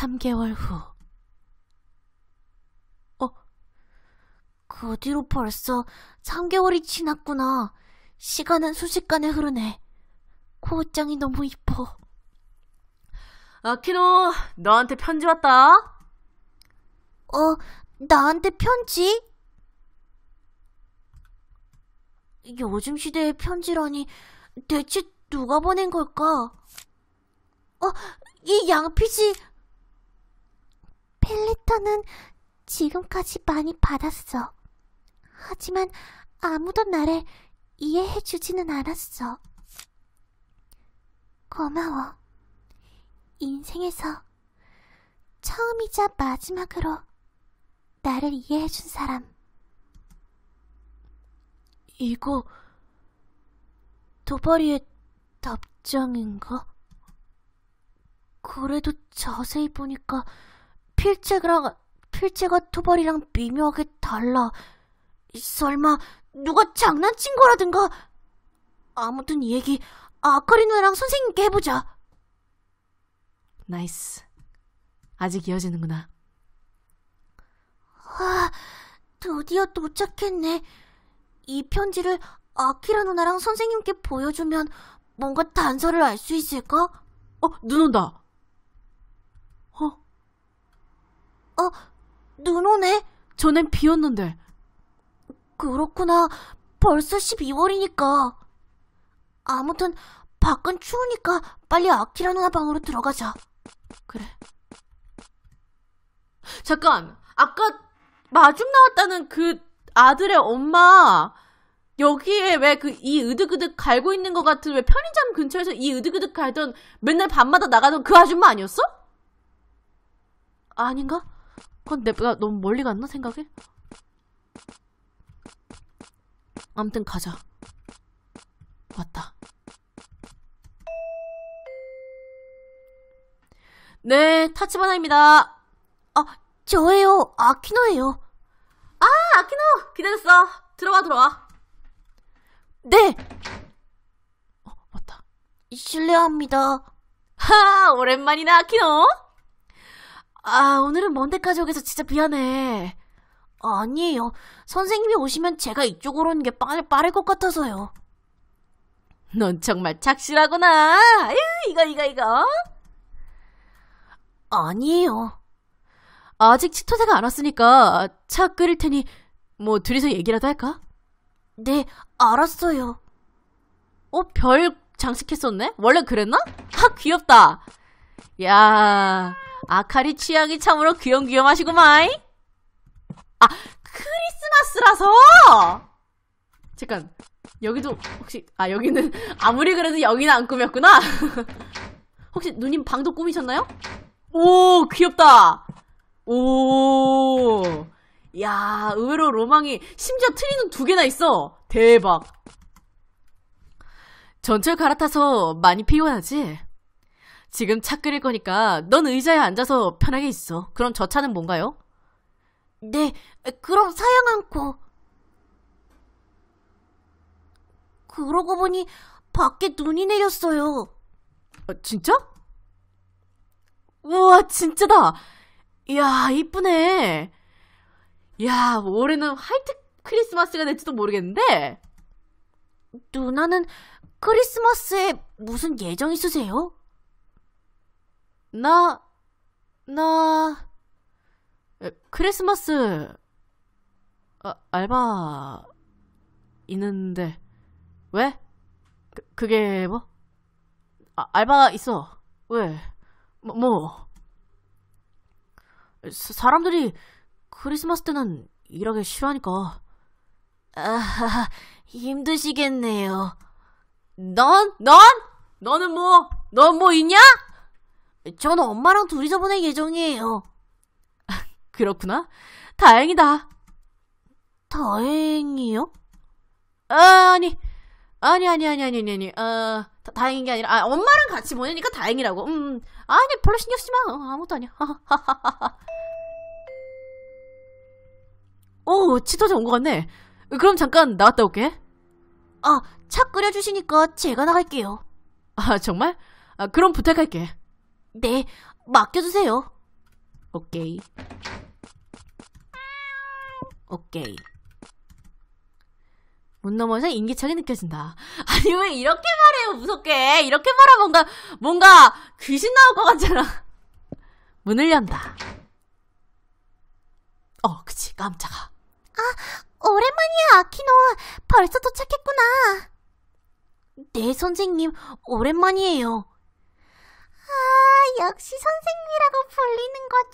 3개월 후. 어, 그 뒤로 벌써 3개월이 지났구나. 시간은 순식간에 흐르네. 코옷장이 너무 이뻐. 아키노, 너한테 편지 왔다. 어, 나한테 편지? 요즘 시대에 편지라니 대체 누가 보낸 걸까? 어, 이 양피지 스타는 지금까지 많이 받았어. 하지만 아무도 나를 이해해 주지는 않았어. 고마워. 인생에서 처음이자 마지막으로 나를 이해해 준 사람. 이거 도발이의 답장인가? 그래도 자세히 보니까 필체랑 필체가 토벌이랑 미묘하게 달라. 설마 누가 장난친 거라든가? 아무튼 이 얘기 아까리 누나랑 선생님께 해보자. 나이스. 아직 이어지는구나. 아, 드디어 도착했네. 이 편지를 아키라 누나랑 선생님께 보여주면 뭔가 단서를 알 수 있을까? 어, 눈 온다. 어, 눈 오네? 전엔 비었는데 그렇구나. 벌써 12월이니까. 아무튼 밖은 추우니까 빨리 아키라 누나 방으로 들어가자. 그래. 잠깐. 아까 마중 나왔다는 그 아들의 엄마 여기에 왜 그 이 으득으득 갈고 있는 것 같은 왜 편의점 근처에서 이 으득으득 갈던 맨날 밤마다 나가던 그 아줌마 아니었어? 아닌가? 그건 내가 너무 멀리 갔나 생각해? 아무튼 가자. 왔다. 네, 타치바나입니다. 아, 저예요. 아키노예요. 아, 아키노! 기다렸어. 들어와, 들어와. 네! 어, 맞다. 실례합니다. 하, 오랜만이다, 아키노! 아, 오늘은 먼데가지 오게서 진짜 미안해. 어, 아니에요. 선생님이 오시면 제가 이쪽으로 오는 게 빠를, 빠를 것 같아서요. 넌 정말 착실하구나. 아유, 이거, 이거, 이거. 아니에요. 아직 치토세가 안 왔으니까 차 끓일 테니 뭐 둘이서 얘기라도 할까? 네, 알았어요. 어, 별 장식했었네? 원래 그랬나? 하, 귀엽다. 야. 아카리 취향이 참으로 귀염귀염하시구마이. 아, 크리스마스라서! 잠깐, 여기도 혹시, 아, 여기는 아무리 그래도 여기는 안 꾸몄구나. 혹시 누님 방도 꾸미셨나요? 오, 귀엽다. 오, 야, 의외로 로망이 심지어 트리는 두 개나 있어. 대박. 전철 갈아타서 많이 피곤하지? 지금 차 끓일 거니까 넌 의자에 앉아서 편하게 있어. 그럼 저 차는 뭔가요? 네, 그럼 사양 않고. 그러고 보니 밖에 눈이 내렸어요. 아, 진짜? 우와, 진짜다. 이야, 이쁘네. 야, 올해는 화이트 크리스마스가 될지도 모르겠는데. 누나는 크리스마스에 무슨 예정 있으세요? 나, 나, 크리스마스, 아, 알바, 있는데, 왜? 그, 그게 뭐? 아, 알바 있어. 왜? 뭐, 뭐? 사람들이 크리스마스 때는 일하기 싫어하니까. 아, 힘드시겠네요. 넌? 넌? 너는 뭐? 넌 뭐 있냐? 저는 엄마랑 둘이서 보낼 예정이에요. 그렇구나. 다행이다. 다행이요? 아, 아니, 아니, 아니, 아니, 아니, 아니, 아니. 어, 다, 다행인 게 아니라, 아, 엄마랑 같이 보내니까 다행이라고. 음, 아니, 별로 신경 쓰지 마. 어, 아무것도 아니야. 오, 치토자 온것 같네. 그럼 잠깐 나갔다 올게. 아, 차 끓여주시니까 제가 나갈게요. 아, 정말? 아, 그럼 부탁할게. 네, 맡겨주세요. 오케이. 오케이. 문 넘어서 인기척이 느껴진다. 아니 왜 이렇게 말해요 무섭게 이렇게 말하 뭔가 뭔가 귀신 나올 것 같잖아. 문을 연다. 어, 그치 깜짝아. 아, 오랜만이야 아키노. 벌써 도착했구나. 네 선생님 오랜만이에요. 아, 역시 선생님이라고 불리는 거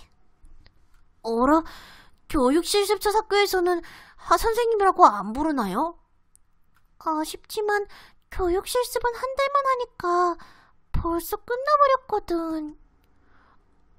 좋네. 어라, 교육실습자 학교에서는 하 선생님이라고 안 부르나요? 아쉽지만 교육실습은 한 달만 하니까 벌써 끝나버렸거든.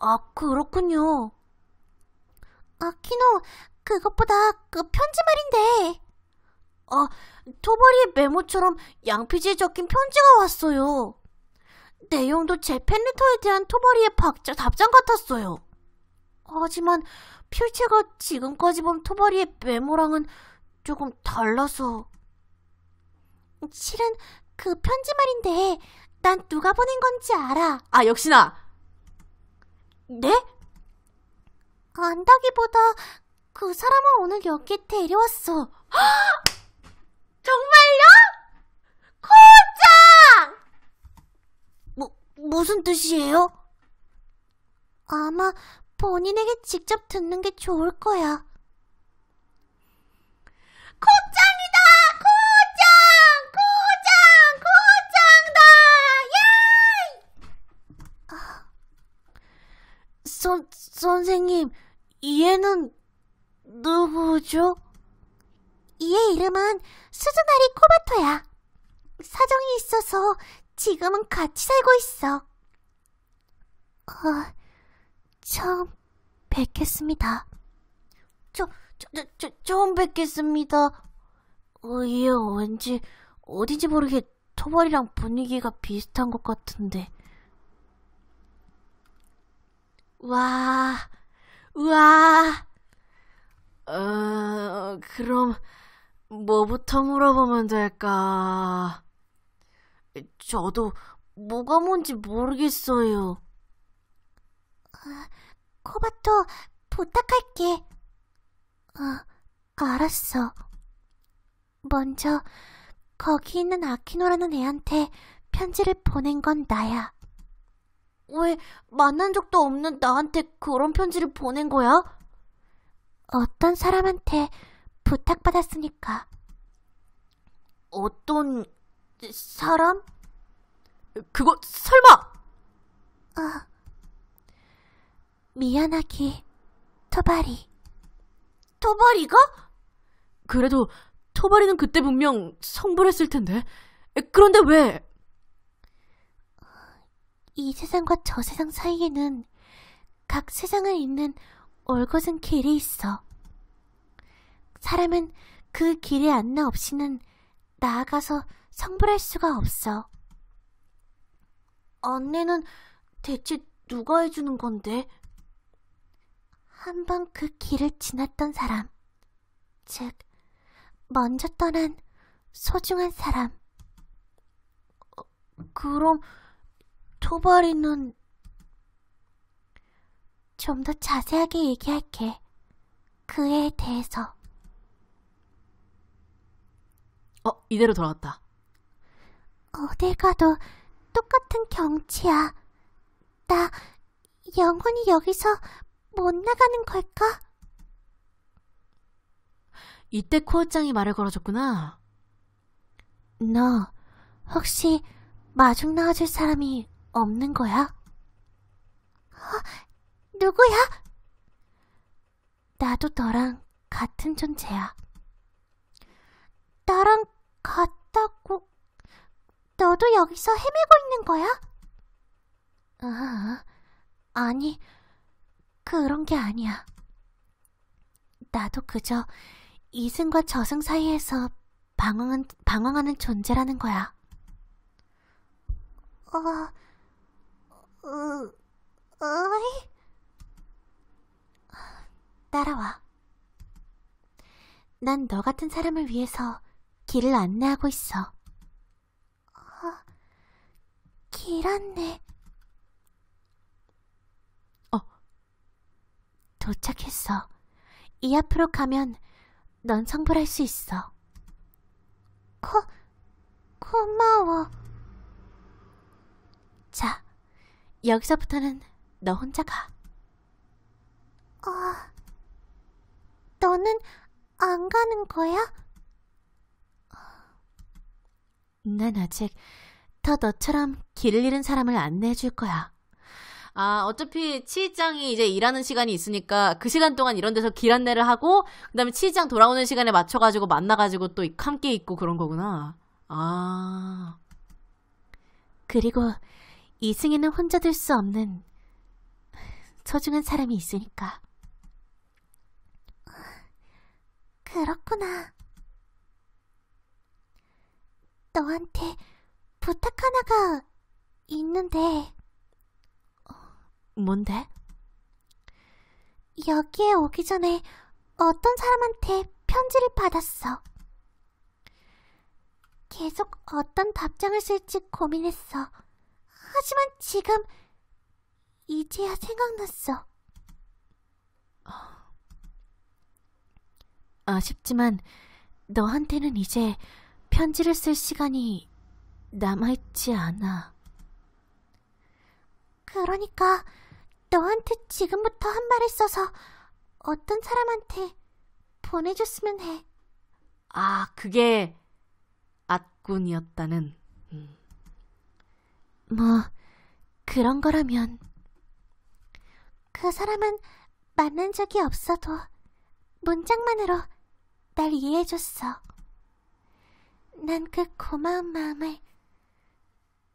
아, 그렇군요. 아, 키노, 그것보다 그 편지 말인데. 아, 토벌이의 메모처럼 양피지에 적힌 편지가 왔어요. 내용도 제 팬레터에 대한 토벌이의 박자 답장 같았어요. 하지만 필체가 지금까지 본 토벌이의 메모랑은 조금 달라서... 실은 그 편지 말인데 난 누가 보낸 건지 알아. 아, 역시나! 네? 안다기보다 그 사람을 오늘 여기 데려왔어. 무슨 뜻이에요? 아마 본인에게 직접 듣는 게 좋을 거야. 곧장이다! 곧장! 곧장! 곧장다! 야! 선, 선생님, 얘는 누구죠? 얘 이름은 수즈나리 코바토야. 사정이 있어서 지금은 같이 살고 있어. 아, 처음 뵙겠습니다. 저, 저, 저, 저 처음 뵙겠습니다. 어, 얘 왠지 어딘지 모르게 토벌이랑 분위기가 비슷한 것 같은데. 와, 우와. 어, 그럼 뭐부터 물어보면 될까? 저도 뭐가 뭔지 모르겠어요. 아, 코바토, 부탁할게. 어, 알았어. 먼저, 거기 있는 아키노라는 애한테 편지를 보낸 건 나야. 왜 만난 적도 없는 나한테 그런 편지를 보낸 거야? 어떤 사람한테 부탁받았으니까. 어떤 사람? 그거 설마! 아, 미안하기, 토바리. 토바리가? 그래도 토바리는 그때 분명 성불했을 텐데. 그런데 왜? 이 세상과 저 세상 사이에는 각 세상을 잇는 올곧은 길이 있어. 사람은 그길에 안나 없이는 나아가서 성불할 수가 없어. 안내는 대체 누가 해주는 건데? 한 번 그 길을 지났던 사람. 즉, 먼저 떠난 소중한 사람. 어, 그럼, 토바리는 좀 더 자세하게 얘기할게. 그에 대해서. 어, 이대로 돌아왔다 어딜 가도 똑같은 경치야. 나영혼이 여기서 못 나가는 걸까? 이때 코어짱이 말을 걸어줬구나. 너 혹시 마중 나와줄 사람이 없는 거야? 어, 누구야? 나도 너랑 같은 존재야. 나랑 같다고 너도 여기서 헤매고 있는 거야? 아, 아니, 그런 게 아니야. 나도 그저 이승과 저승 사이에서 방황한, 방황하는 존재라는 거야. 어, 으, 으이? 따라와. 난 너 같은 사람을 위해서 길을 안내하고 있어. 길었네. 어, 도착했어. 이 앞으로 가면 넌 성불할 수 있어. 고, 고마워. 자, 여기서부터는 너 혼자 가. 어, 너는 안 가는 거야? 난 아직 더 너처럼 길을 잃은 사람을 안내해 줄 거야. 아, 어차피 치의장이 이제 일하는 시간이 있으니까 그 시간 동안 이런 데서 길 안내를 하고, 그 다음에 치의장 돌아오는 시간에 맞춰가지고 만나가지고 또 함께 있고 그런 거구나. 아. 그리고 이승에는 혼자 둘수 없는 소중한 사람이 있으니까. 그렇구나. 너한테 부탁 하나가 있는데. 어, 뭔데? 여기에 오기 전에 어떤 사람한테 편지를 받았어. 계속 어떤 답장을 쓸지 고민했어. 하지만 지금 이제야 생각났어. 어. 아쉽지만 너한테는 이제 편지를 쓸 시간이 남아있지 않아. 그러니까 너한테 지금부터 한 말을 써서 어떤 사람한테 보내줬으면 해. 아, 그게 악군이었다는. 음. 뭐, 그런 거라면. 그 사람은 만난 적이 없어도 문장만으로 날 이해해줬어. 난 그 고마운 마음을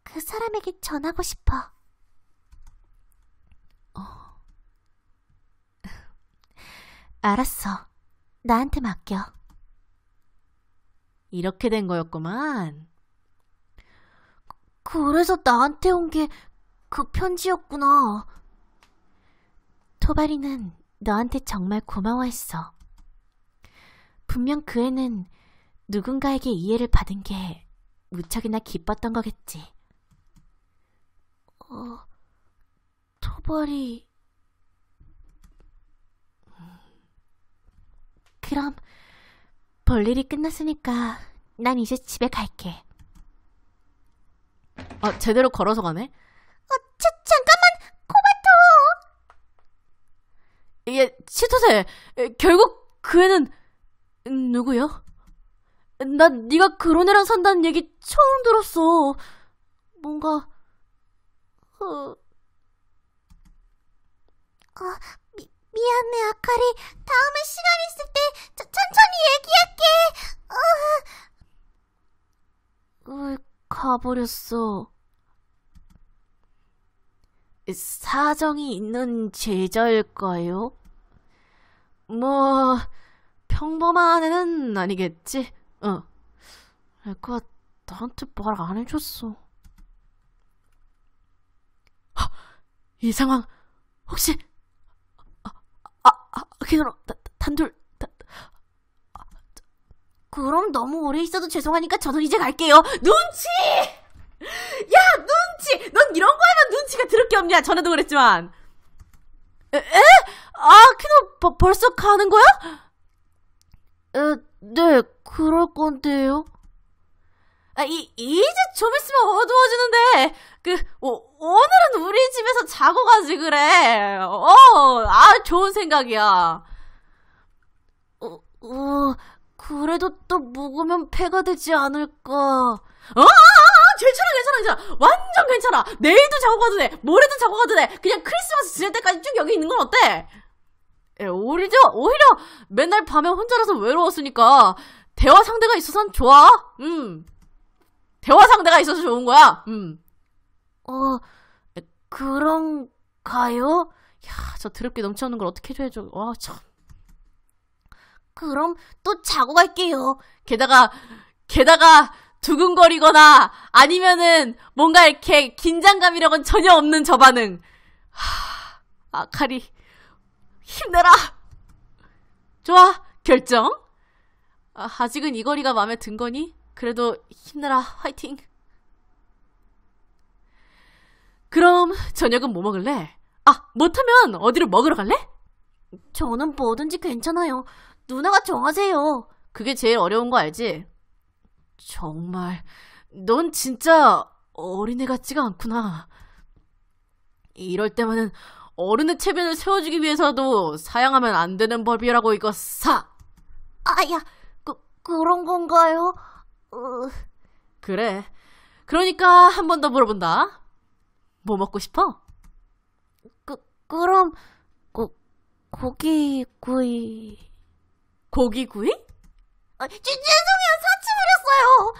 그 사람에게 전하고 싶어. 어. 알았어. 나한테 맡겨. 이렇게 된 거였구만. 그, 그래서 나한테 온 게 그 편지였구나. 토바리는 너한테 정말 고마워했어. 분명 그 애는 누군가에게 이해를 받은 게 무척이나 기뻤던 거겠지. 어, 토벌이... 그럼 볼일이 끝났으니까 난 이제 집에 갈게. 아, 제대로 걸어서 가네? 어, 자, 잠깐만, 코바토! 예, 치토세, 결국 그 애는 음, 누구요? 난 네가 그런 애랑 산다는 얘기 처음 들었어. 뭔가 후. 어, 아, 미, 미안해, 아카리. 다음에 시간 있을 때 저, 천천히 얘기할게. 어. 으, 가버렸어. 사정이 있는 제자일까요? 뭐, 평범한 애는 아니겠지? 어. 애가 나한테 말 안 해줬어. 이 상황 혹시 아, 아, 아, 걔 아, 단, 단둘 단, 아, 저... 그럼 너무 오래 있어도 죄송하니까 저는 이제 갈게요. 눈치! 야 눈치! 넌 이런 거 하면 눈치가 드럽게 없냐? 전에도 그랬지만 에? 에? 아 키노 버, 벌써 가는 거야? 에, 네 그럴 건데요. 아, 이, 이제 좀 있으면 어두워지는데, 그, 오, 오늘은 우리 집에서 자고 가지, 그래. 어, 아, 좋은 생각이야. 어, 어, 그래도 또 묵으면 폐가 되지 않을까. 어, 아, 아, 아, 괜찮아, 괜찮아, 괜찮아. 완전 괜찮아. 내일도 자고 가도 돼. 모레도 자고 가도 돼. 그냥 크리스마스 지낼 때까지 쭉 여기 있는 건 어때? 예, 오히려, 오히려 맨날 밤에 혼자라서 외로웠으니까, 대화 상대가 있어서는 좋아. 음. 대화 상대가 있어서 좋은 거야. 음. 어, 그런가요? 야, 저 드럽게 넘쳐오는 걸 어떻게 해줘야죠. 와, 참. 그럼 또 자고 갈게요. 게다가, 게다가 두근거리거나 아니면은 뭔가 이렇게 긴장감이라곤 전혀 없는 저 반응. 하, 아카리, 힘내라! 좋아, 결정. 아, 아직은 이 거리가 마음에 든 거니? 그래도 힘내라, 화이팅! 그럼 저녁은 뭐 먹을래? 아, 못하면 어디로 먹으러 갈래? 저는 뭐든지 괜찮아요. 누나가 정하세요. 그게 제일 어려운 거 알지? 정말, 넌 진짜 어린애 같지가 않구나. 이럴 때만은 어른의 체면을 세워주기 위해서도 사양하면 안 되는 법이라고 이거 사! 아야, 그, 그런 건가요? 어. 그래. 그러니까 한 번 더 물어본다. 뭐 먹고 싶어? 그, 그럼 고, 고기구이... 고기구이? 아, 죄, 죄송해요. 사치버렸어요.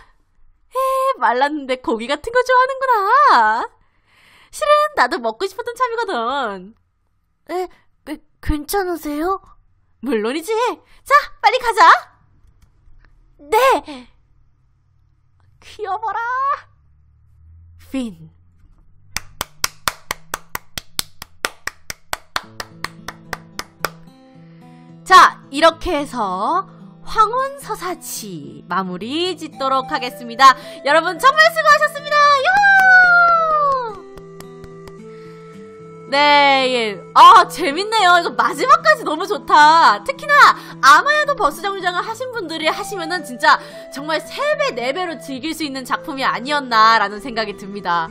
에, 말랐는데 고기 같은 거 좋아하는구나. 실은 나도 먹고 싶었던 참이거든. 에, 그, 괜찮으세요? 물론이지. 자, 빨리 가자. 네. 귀여워라! 핀. 자, 이렇게 해서 황혼서사치 마무리 짓도록 하겠습니다. 여러분 정말 수고하셨습니다. 요! 네, 예. 아, 재밌네요. 이거 마지막까지 너무 좋다. 특히나, 아마야도 버스 정류장을 하신 분들이 하시면은 진짜 정말 3배, 4배로 즐길 수 있는 작품이 아니었나라는 생각이 듭니다.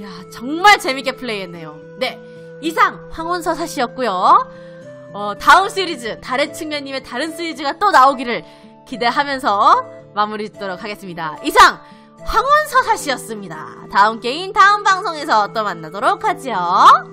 야 정말 재밌게 플레이했네요. 네. 이상, 황혼서사시였고요 어, 다음 시리즈, 다른 측면님의 다른 시리즈가 또 나오기를 기대하면서 마무리 짓도록 하겠습니다. 이상, 황혼서사시였습니다. 다음 게임, 다음 방송에서 또 만나도록 하지요.